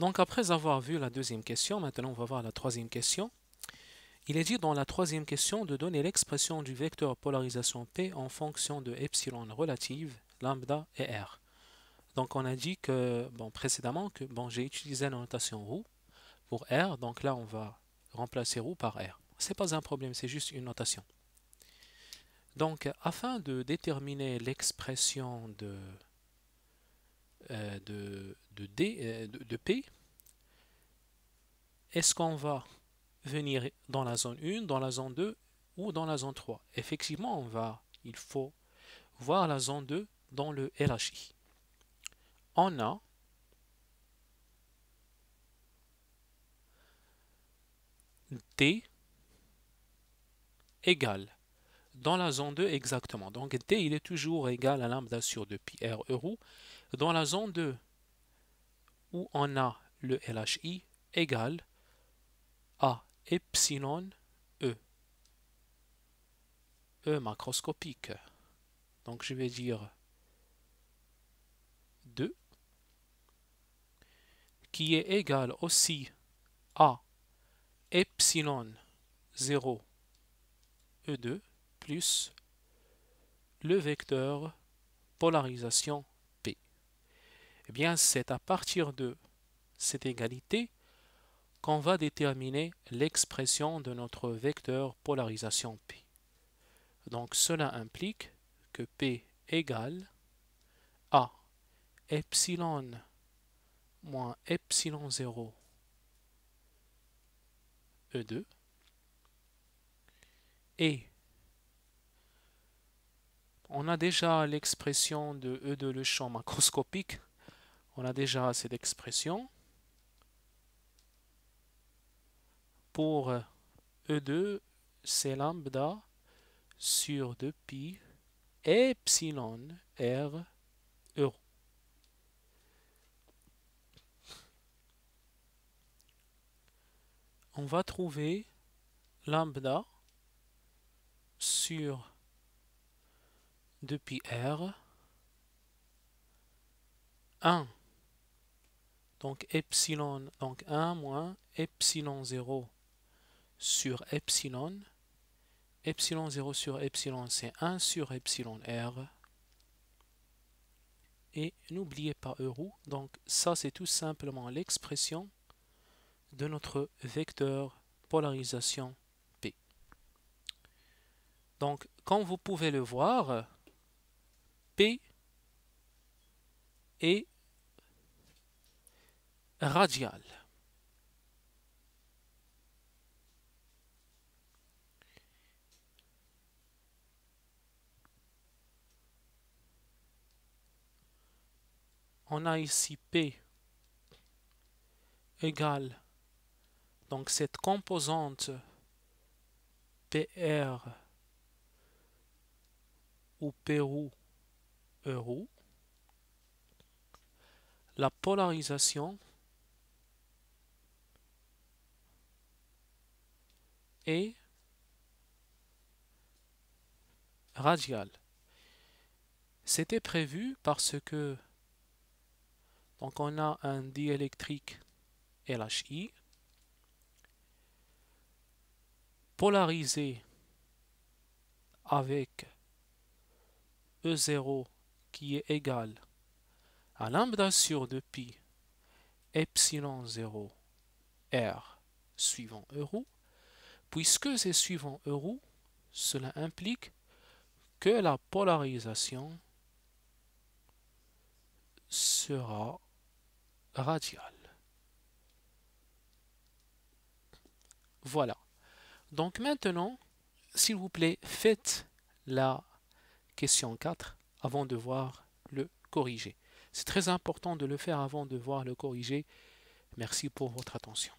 Donc après avoir vu la deuxième question, maintenant on va voir la troisième question. Il est dit dans la troisième question de donner l'expression du vecteur polarisation P en fonction de epsilon relative, lambda et R. Donc on a dit que, bon, précédemment que bon, j'ai utilisé la notation roux pour R, donc là on va remplacer roux par R. Ce n'est pas un problème, c'est juste une notation. Donc afin de déterminer l'expression de euh, de, D, euh, de, P, est-ce qu'on va venir dans la zone 1, dans la zone 2 ou dans la zone 3 Effectivement, on va, il faut voir la zone 2 dans le LHI. On a D égale dans la zone 2 exactement. Donc T il est toujours égal à lambda sur 2 pi R euro. Dans la zone 2 où on a le LHI égal à epsilon E. E macroscopique. Donc je vais dire 2 qui est égal aussi à epsilon 0 E2 plus le vecteur polarisation P. Eh bien, c'est à partir de cette égalité qu'on va déterminer l'expression de notre vecteur polarisation P. Donc cela implique que P égale à epsilon moins epsilon 0 E2 et on a déjà l'expression de E 2 le champ macroscopique. On a déjà cette expression pour E2, c'est lambda sur 2pi epsilon r euro. On va trouver lambda sur depuis R 1. Donc epsilon, donc 1 moins epsilon 0 sur epsilon. Epsilon 0 sur epsilon, c'est 1 sur epsilon R. Et n'oubliez pas euro, donc ça c'est tout simplement l'expression de notre vecteur polarisation P. Donc, comme vous pouvez le voir, et radial. On a ici P égale, donc cette composante PR ou pérou la polarisation est radiale. C'était prévu parce que donc on a un diélectrique LHI polarisé avec E0 qui est égal à lambda sur 2pi epsilon 0 r suivant euro, puisque c'est suivant euro, cela implique que la polarisation sera radiale. Voilà. Donc maintenant, s'il vous plaît, faites la question 4 avant de voir le corriger. C'est très important de le faire avant de voir le corriger. Merci pour votre attention.